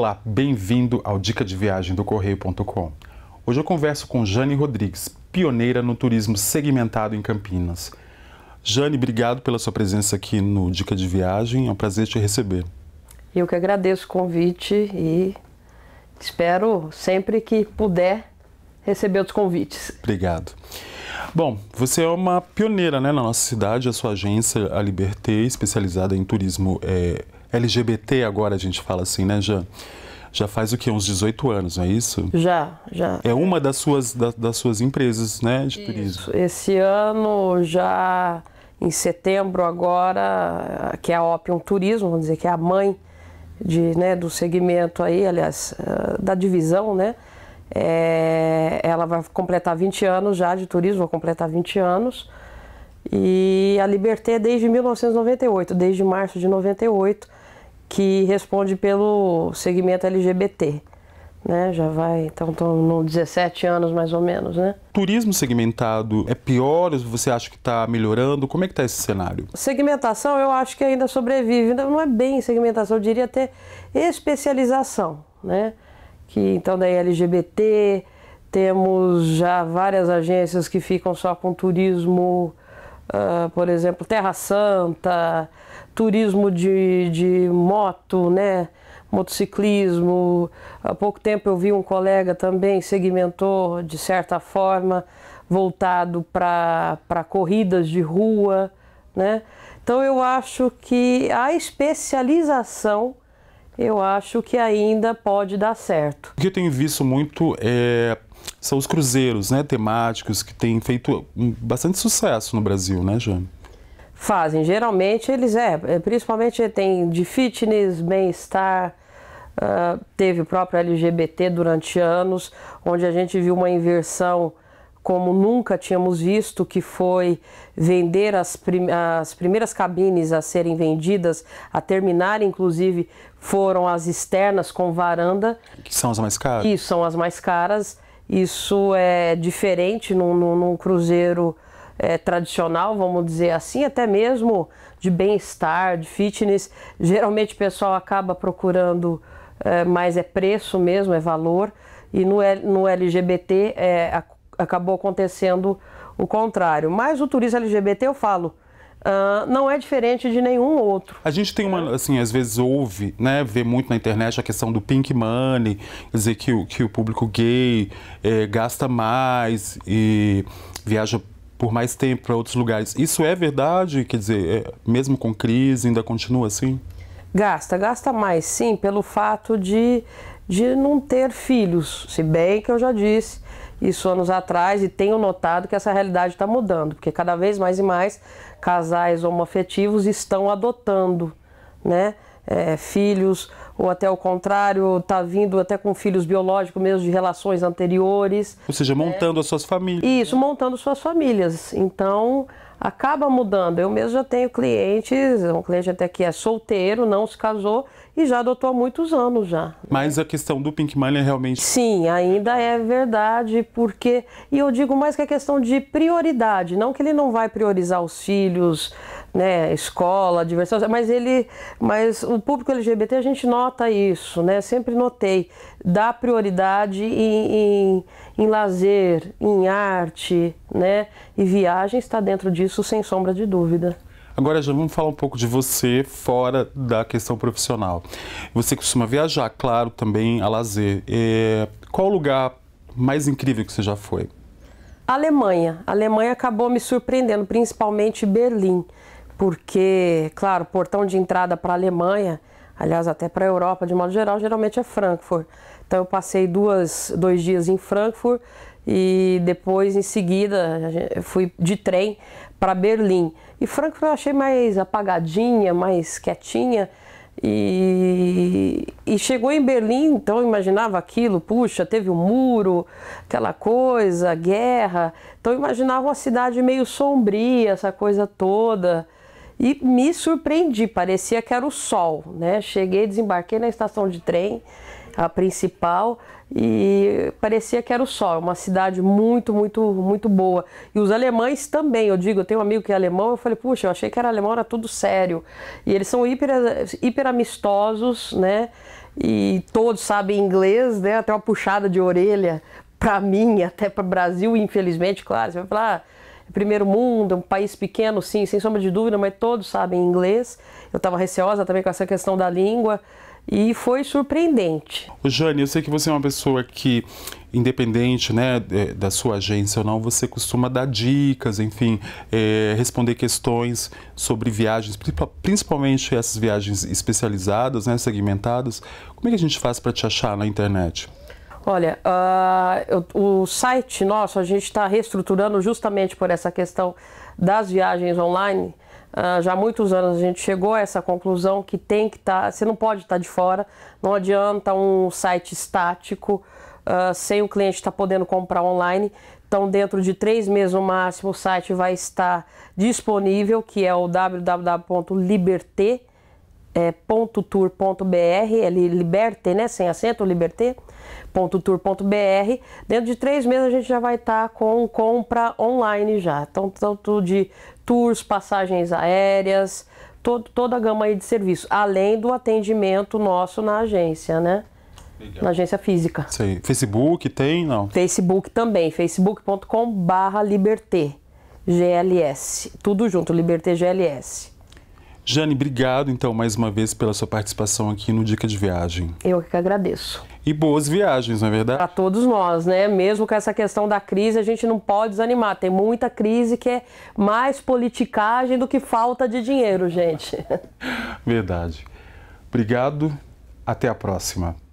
Olá, bem-vindo ao Dica de Viagem do Correio.com. Hoje eu converso com Jane Rodrigues, pioneira no turismo segmentado em Campinas. Jane, obrigado pela sua presença aqui no Dica de Viagem, é um prazer te receber. Eu que agradeço o convite e espero sempre que puder receber outros convites. Obrigado. Bom, você é uma pioneira né, na nossa cidade, a sua agência, a Liberté, é especializada em turismo. É LGBT agora a gente fala assim, né, Jean? Já faz o que? Uns 18 anos, não é isso? Já, já. É uma das suas, da, das suas empresas, né, de turismo? Isso. Esse ano já em setembro agora, que é a Opium Turismo, vamos dizer que é a mãe de, né, do segmento aí, aliás, eh, da divisão, né? É, ela vai completar 20 anos já de turismo, vai completar 20 anos. E a Liberté é desde 1998, desde março de 98 que responde pelo segmento LGBT. Né? Já vai, então estão no 17 anos mais ou menos, né? Turismo segmentado é pior? Você acha que está melhorando? Como é que está esse cenário? Segmentação eu acho que ainda sobrevive, ainda não é bem segmentação, eu diria até especialização, né? Que então daí LGBT, temos já várias agências que ficam só com turismo Uh, por exemplo, Terra Santa, turismo de, de moto, né? motociclismo. Há pouco tempo eu vi um colega também segmentou, de certa forma, voltado para corridas de rua. Né? Então eu acho que a especialização eu acho que ainda pode dar certo. O que eu tenho visto muito é são os cruzeiros né, temáticos que têm feito bastante sucesso no Brasil, né, Jane? Fazem. Geralmente eles é, é principalmente tem de fitness, bem-estar. Uh, teve o próprio LGBT durante anos, onde a gente viu uma inversão como nunca tínhamos visto, que foi vender as, prim as primeiras cabines a serem vendidas, a terminar, inclusive, foram as externas com varanda. Que são as mais caras? Que são as mais caras isso é diferente num, num, num cruzeiro é, tradicional, vamos dizer assim, até mesmo de bem-estar, de fitness. Geralmente o pessoal acaba procurando é, mais é preço mesmo, é valor. E no, no LGBT é, acabou acontecendo o contrário. Mas o turismo LGBT eu falo, Uh, não é diferente de nenhum outro. A gente tem uma, assim, às vezes ouve, né, vê muito na internet a questão do pink money, quer dizer que o, que o público gay eh, gasta mais e viaja por mais tempo para outros lugares. Isso é verdade? Quer dizer, é, mesmo com crise, ainda continua assim? Gasta, gasta mais, sim, pelo fato de de não ter filhos. Se bem que eu já disse isso anos atrás e tenho notado que essa realidade está mudando, porque cada vez mais e mais casais homoafetivos estão adotando, né? é, filhos, ou até o contrário, está vindo até com filhos biológicos mesmo de relações anteriores. Ou seja, é. montando é. as suas famílias. Isso, montando suas famílias. Então, acaba mudando. Eu mesmo já tenho clientes, um cliente até que é solteiro, não se casou e já adotou há muitos anos já. Mas a questão do Pink Money é realmente... Sim, ainda é verdade, porque... E eu digo mais que a é questão de prioridade, não que ele não vai priorizar os filhos, né, escola, diversão, mas ele, mas o público LGBT a gente nota isso, né? Sempre notei, dá prioridade em, em, em lazer, em arte, né? E viagem está dentro disso sem sombra de dúvida. Agora já vamos falar um pouco de você fora da questão profissional. Você costuma viajar, claro, também a lazer. É, qual o lugar mais incrível que você já foi? Alemanha. A Alemanha acabou me surpreendendo, principalmente Berlim porque, claro, portão de entrada para a Alemanha, aliás, até para a Europa de modo geral, geralmente é Frankfurt. Então eu passei duas, dois dias em Frankfurt e depois, em seguida, fui de trem para Berlim. E Frankfurt eu achei mais apagadinha, mais quietinha. E, e, chegou em Berlim, então imaginava aquilo, puxa, teve o um muro, aquela coisa, guerra. Então imaginava uma cidade meio sombria, essa coisa toda e me surpreendi, parecia que era o sol, né? Cheguei, desembarquei na estação de trem, a principal, e parecia que era o sol, é uma cidade muito, muito, muito boa. E os alemães também, eu digo, eu tenho um amigo que é alemão, eu falei, puxa, eu achei que era alemão, era tudo sério. E eles são hiper, hiper amistosos, né? E todos sabem inglês, né? Até uma puxada de orelha para mim, até para o Brasil, infelizmente, claro. Você vai falar, ah, primeiro mundo, um país pequeno, sim, sem sombra de dúvida, mas todos sabem inglês. Eu estava receosa também com essa questão da língua e foi surpreendente. O Jane, eu sei que você é uma pessoa que, independente né, da sua agência ou não, você costuma dar dicas, enfim, é, responder questões sobre viagens, principalmente essas viagens especializadas, né, segmentadas. Como é que a gente faz para te achar na internet? Olha, uh, o site nosso a gente está reestruturando justamente por essa questão das viagens online. Uh, já há muitos anos a gente chegou a essa conclusão que tem que estar, tá, você não pode estar tá de fora, não adianta um site estático uh, sem o cliente estar tá podendo comprar online. Então, dentro de três meses no máximo, o site vai estar disponível, que é o www.liberté.com é, .tour.br, ele liberte, né, sem acento, liberté.tour.br. Dentro de três meses a gente já vai estar tá com compra online já. Então, tanto de tours, passagens aéreas, todo, toda a gama aí de serviço, além do atendimento nosso na agência, né? Legal. Na agência física. Facebook tem, não? Facebook também, facebook.com barra Liberté, GLS. Tudo junto, Liberté GLS. Jane, obrigado então mais uma vez pela sua participação aqui no Dica de Viagem. Eu que agradeço. E boas viagens, não é verdade? Para todos nós, né? Mesmo com essa questão da crise, a gente não pode desanimar. Tem muita crise que é mais politicagem do que falta de dinheiro, gente. Verdade. Obrigado. Até a próxima.